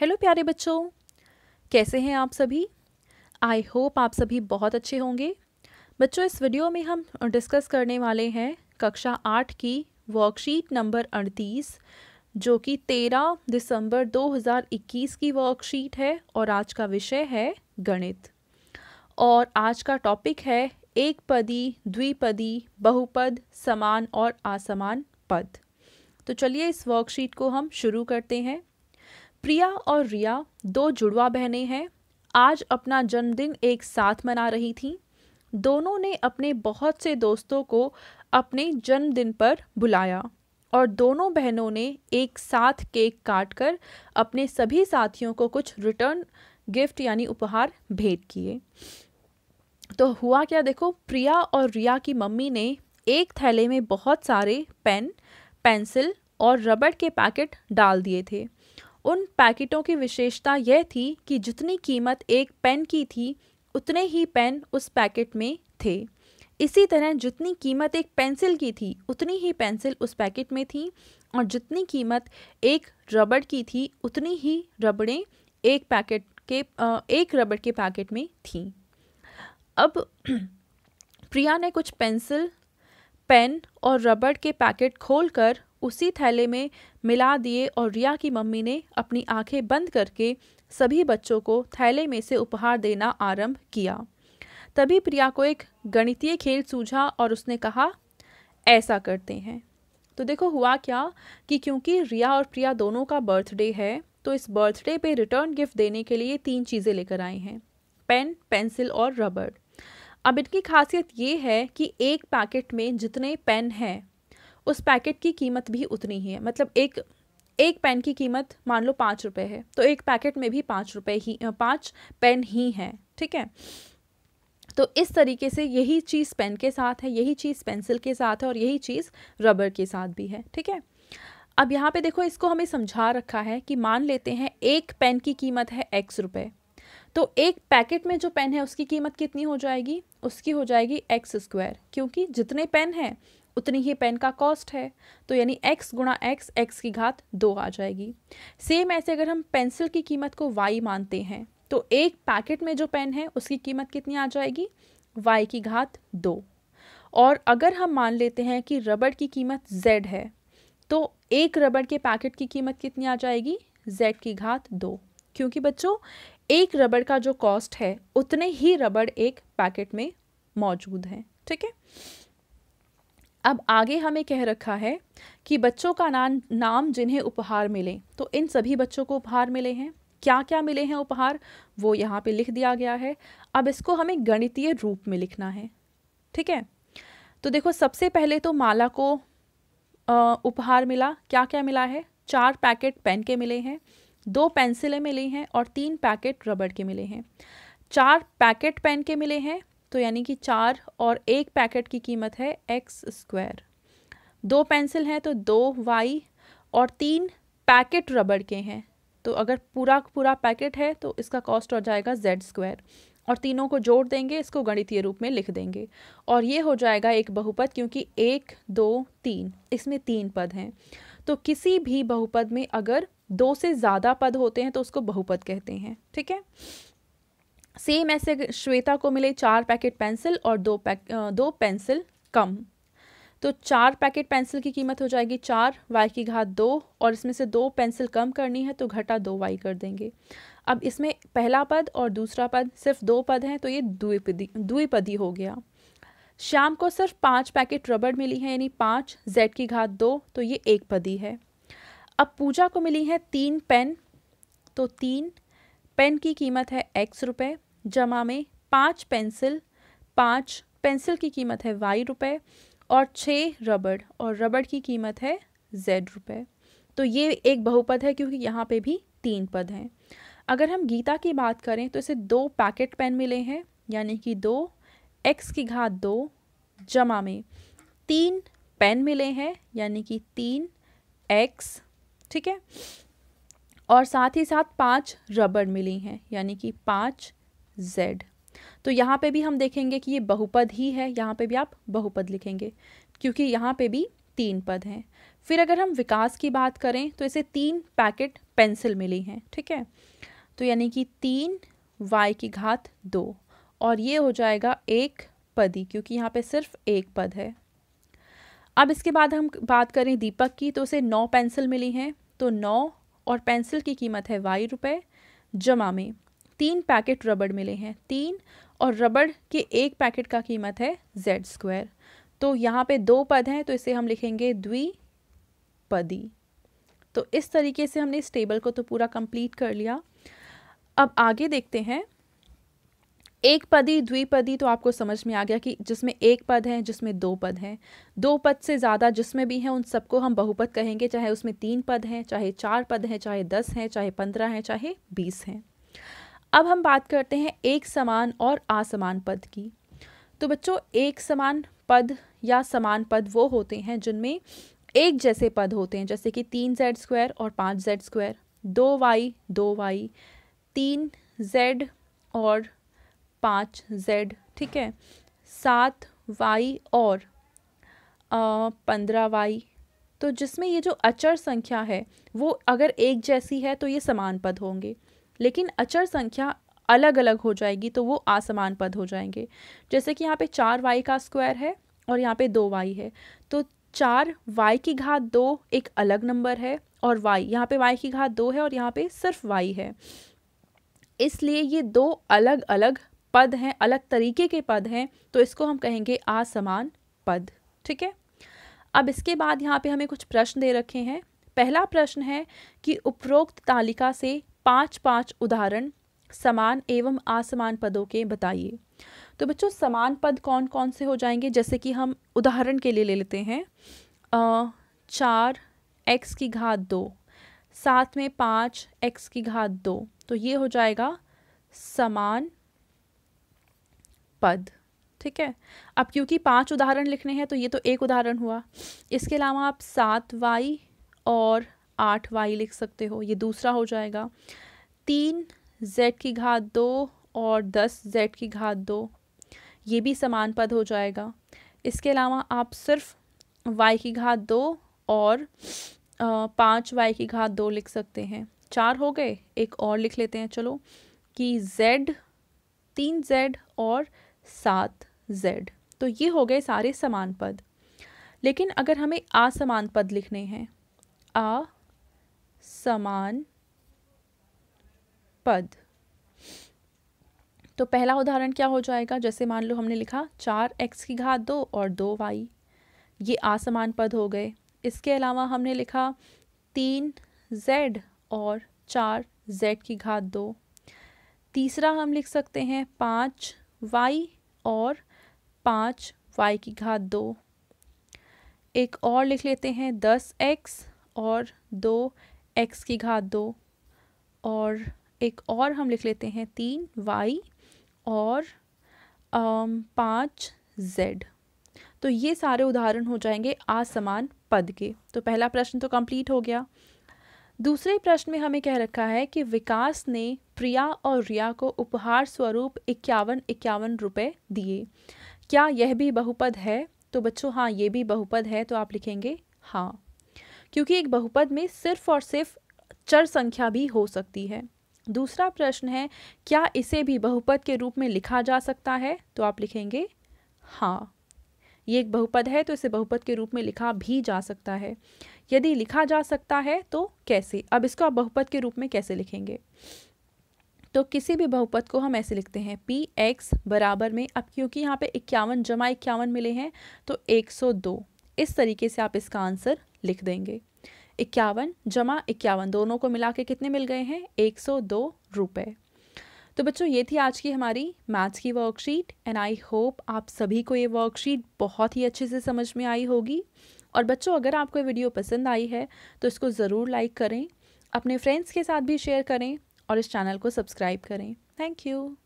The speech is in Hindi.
हेलो प्यारे बच्चों कैसे हैं आप सभी आई होप आप सभी बहुत अच्छे होंगे बच्चों इस वीडियो में हम डिस्कस करने वाले हैं कक्षा आठ की वर्कशीट नंबर अड़तीस जो कि तेरह दिसंबर 2021 की वर्कशीट है और आज का विषय है गणित और आज का टॉपिक है एक पदी द्विपदी बहुपद समान और असमान पद तो चलिए इस वर्कशीट को हम शुरू करते हैं प्रिया और रिया दो जुड़वा बहनें हैं आज अपना जन्मदिन एक साथ मना रही थीं दोनों ने अपने बहुत से दोस्तों को अपने जन्मदिन पर बुलाया और दोनों बहनों ने एक साथ केक काटकर अपने सभी साथियों को कुछ रिटर्न गिफ्ट यानी उपहार भेंट किए तो हुआ क्या देखो प्रिया और रिया की मम्मी ने एक थैले में बहुत सारे पेन पेंसिल और रबड़ के पैकेट डाल दिए थे उन पैकेटों की विशेषता यह थी कि जितनी कीमत एक पेन की थी उतने ही पेन उस पैकेट में थे इसी तरह जितनी कीमत एक पेंसिल की थी उतनी ही पेंसिल उस पैकेट में थी और जितनी कीमत एक रबड़ की थी उतनी ही रबड़ें एक पैकेट के एक रबड़ के पैकेट में थी अब प्रिया ने कुछ पेंसिल पेन और रबड़ के पैकेट खोलकर उसी थैले में मिला दिए और रिया की मम्मी ने अपनी आंखें बंद करके सभी बच्चों को थैले में से उपहार देना आरंभ किया तभी प्रिया को एक गणितीय खेल सूझा और उसने कहा ऐसा करते हैं तो देखो हुआ क्या कि क्योंकि रिया और प्रिया दोनों का बर्थडे है तो इस बर्थडे पे रिटर्न गिफ्ट देने के लिए तीन चीज़ें लेकर आए हैं पेन पेंसिल और रबड़ अब इनकी खासियत ये है कि एक पैकेट में जितने पेन हैं उस पैकेट की कीमत भी उतनी ही है मतलब एक एक पेन की कीमत मान लो पाँच रुपये है तो एक पैकेट में भी पाँच रुपये ही पाँच पेन ही हैं ठीक है तो इस तरीके से यही चीज़ पेन के साथ है यही चीज़ पेंसिल के साथ है और यही चीज़ रबर के साथ भी है ठीक है अब यहाँ पे देखो इसको हमें समझा रखा है कि मान लेते हैं एक पेन की कीमत है एक्स रुपये तो एक पैकेट में जो पेन है उसकी कीमत कितनी हो जाएगी उसकी हो जाएगी एक्स स्क्वायर क्योंकि जितने पेन हैं उतनी ही पेन का कॉस्ट है तो यानी x गुणा एक्स एक्स की घात दो आ जाएगी सेम ऐसे अगर हम पेंसिल की कीमत को y मानते हैं तो एक पैकेट में जो पेन है उसकी कीमत कितनी आ जाएगी y की घात दो और अगर हम मान लेते हैं कि रबड़ की कीमत z है तो एक रबड़ के पैकेट की कीमत कितनी आ जाएगी z की घात दो क्योंकि बच्चों एक रबड़ का जो कॉस्ट है उतने ही रबड़ एक पैकेट में मौजूद हैं ठीक है अब आगे हमें कह रखा है कि बच्चों का नाम नाम जिन्हें उपहार मिले तो इन सभी बच्चों को उपहार मिले हैं क्या क्या मिले हैं उपहार वो यहाँ पे लिख दिया गया है अब इसको हमें गणितीय रूप में लिखना है ठीक है तो देखो सबसे पहले तो माला को आ, उपहार मिला क्या क्या मिला है चार पैकेट पेन के मिले हैं दो पेंसिलें मिली हैं और तीन पैकेट रबड़ के मिले हैं चार पैकेट पेन के मिले हैं तो यानी कि चार और एक पैकेट की कीमत है एक्स स्क्वायर दो पेंसिल हैं तो दो वाई और तीन पैकेट रबड़ के हैं तो अगर पूरा पूरा पैकेट है तो इसका कॉस्ट हो जाएगा जेड स्क्वायर और तीनों को जोड़ देंगे इसको गणितीय रूप में लिख देंगे और ये हो जाएगा एक बहुपद क्योंकि एक दो तीन इसमें तीन पद हैं तो किसी भी बहुपद में अगर दो से ज़्यादा पद होते हैं तो उसको बहुपद कहते हैं ठीक है सेम ऐसे श्वेता को मिले चार पैकेट पेंसिल और दो पैक दो पेंसिल कम तो चार पैकेट पेंसिल की कीमत हो जाएगी चार वाई की घात दो और इसमें से दो पेंसिल कम करनी है तो घटा दो वाई कर देंगे अब इसमें पहला पद और दूसरा पद सिर्फ दो पद हैं तो ये द्विपदी द्विपदी हो गया श्याम को सिर्फ पाँच पैकेट रबड़ मिली है यानी पाँच जेड की घात दो तो ये एक पदी है अब पूजा को मिली है तीन पेन तो तीन पेन की कीमत है एक्स रुपये जमा में पाँच पेंसिल पाँच पेंसिल की कीमत है वाई रुपये और छः रबड़ और रबड़ की कीमत है जेड रुपये तो ये एक बहुपद है क्योंकि यहाँ पे भी तीन पद हैं अगर हम गीता की बात करें तो इसे दो पैकेट पेन मिले हैं यानी कि दो एक्स की घात दो जमा में तीन पेन मिले हैं यानी कि तीन एक्स ठीक है और साथ ही साथ पांच रबड़ मिली हैं यानी कि पाँच z तो यहाँ पे भी हम देखेंगे कि ये बहुपद ही है यहाँ पे भी आप बहुपद लिखेंगे क्योंकि यहाँ पे भी तीन पद हैं फिर अगर हम विकास की बात करें तो इसे तीन पैकेट पेंसिल मिली हैं ठीक है तो यानी कि तीन वाई की घात दो और ये हो जाएगा एक पदी क्योंकि यहाँ पे सिर्फ एक पद है अब इसके बाद हम बात करें दीपक की तो उसे नौ पेंसिल मिली हैं तो नौ और पेंसिल की कीमत है वाई रुपये जमा में तीन पैकेट रबड़ मिले हैं तीन और रबड़ के एक पैकेट का कीमत है जेड स्क्वायर तो यहाँ पे दो पद हैं तो इसे हम लिखेंगे द्विपदी तो इस तरीके से हमने इस टेबल को तो पूरा कंप्लीट कर लिया अब आगे देखते हैं एक पदी द्विपदी तो आपको समझ में आ गया कि जिसमें एक पद है जिसमें दो पद हैं दो पद से ज़्यादा जिसमें भी हैं उन सबको हम बहुपद कहेंगे चाहे उसमें तीन पद हैं चाहे चार पद हैं चाहे दस हैं चाहे पंद्रह हैं चाहे बीस हैं अब हम बात करते हैं एक समान और असमान पद की तो बच्चों एक समान पद या समान पद वो होते हैं जिनमें एक जैसे पद होते हैं जैसे कि तीन जेड स्क्वायर और पाँच जेड स्क्वायर दो वाई दो वाई तीन जेड और पाँच जेड ठीक है सात वाई और पंद्रह वाई तो जिसमें ये जो अचर संख्या है वो अगर एक जैसी है तो ये समान पद होंगे लेकिन अचर संख्या अलग अलग हो जाएगी तो वो आसमान पद हो जाएंगे जैसे कि यहाँ पे चार वाई का स्क्वायर है और यहाँ पे दो वाई है तो चार वाई की घात दो एक अलग नंबर है और वाई यहाँ पे वाई की घात दो है और यहाँ पे सिर्फ वाई है इसलिए ये दो अलग अलग पद हैं अलग तरीके के पद हैं तो इसको हम कहेंगे आसमान पद ठीक है अब इसके बाद यहाँ पे हमें कुछ प्रश्न दे रखे हैं पहला प्रश्न है कि उपरोक्त तालिका से पाँच पाँच उदाहरण समान एवं असमान पदों के बताइए तो बच्चों समान पद कौन कौन से हो जाएंगे जैसे कि हम उदाहरण के लिए ले लेते हैं चार एक्स की घात दो साथ में पाँच एक्स की घात दो तो ये हो जाएगा समान पद ठीक है अब क्योंकि पांच उदाहरण लिखने हैं तो ये तो एक उदाहरण हुआ इसके अलावा आप सात वाई और आठ वाई लिख सकते हो ये दूसरा हो जाएगा तीन जेड की घात दो और दस जेड की घात दो ये भी समान पद हो जाएगा इसके अलावा आप सिर्फ वाई की घात दो और पाँच वाई की घात दो लिख सकते हैं चार हो गए एक और लिख लेते हैं चलो कि जेड तीन जेड और सात जेड तो ये हो गए सारे समान पद लेकिन अगर हमें असमान पद लिखने हैं आ समान पद तो पहला उदाहरण क्या हो जाएगा जैसे मान लो हमने लिखा चार एक्स की घात दो और दो वाई ये असमान पद हो गए इसके अलावा हमने लिखा तीन जेड और चार जेड की घात दो तीसरा हम लिख सकते हैं पाँच वाई और पाँच वाई की घात दो एक और लिख लेते हैं दस एक्स और दो एक्स की घात दो और एक और हम लिख लेते हैं तीन वाई और पाँच जेड तो ये सारे उदाहरण हो जाएंगे आसमान पद के तो पहला प्रश्न तो कंप्लीट हो गया दूसरे प्रश्न में हमें कह रखा है कि विकास ने प्रिया और रिया को उपहार स्वरूप इक्यावन इक्यावन रुपये दिए क्या यह भी बहुपद है तो बच्चों हाँ ये भी बहुपद है तो आप लिखेंगे हाँ क्योंकि एक बहुपद में सिर्फ और सिर्फ चर संख्या भी हो सकती है दूसरा प्रश्न है क्या इसे भी बहुपद के रूप में लिखा जा सकता है तो आप लिखेंगे हाँ ये एक बहुपद है तो इसे बहुपद के रूप में लिखा भी जा सकता है यदि लिखा जा सकता है तो कैसे अब इसको आप बहुपद के रूप में कैसे लिखेंगे तो किसी भी बहुपद को हम ऐसे लिखते हैं पी एक्स बराबर में अब क्योंकि यहाँ पे इक्यावन जमा इक्यावन मिले हैं तो 102 इस तरीके से आप इसका आंसर लिख देंगे इक्यावन जमा इक्यावन दोनों को मिला के कितने मिल गए हैं एक सौ दो रुपये तो बच्चों ये थी आज की हमारी मैथ्स की वर्कशीट एंड आई होप आप सभी को ये वर्कशीट बहुत ही अच्छे से समझ में आई होगी और बच्चों अगर आपको ये वीडियो पसंद आई है तो इसको ज़रूर लाइक करें अपने फ्रेंड्स के साथ भी शेयर करें और इस चैनल को सब्सक्राइब करें थैंक यू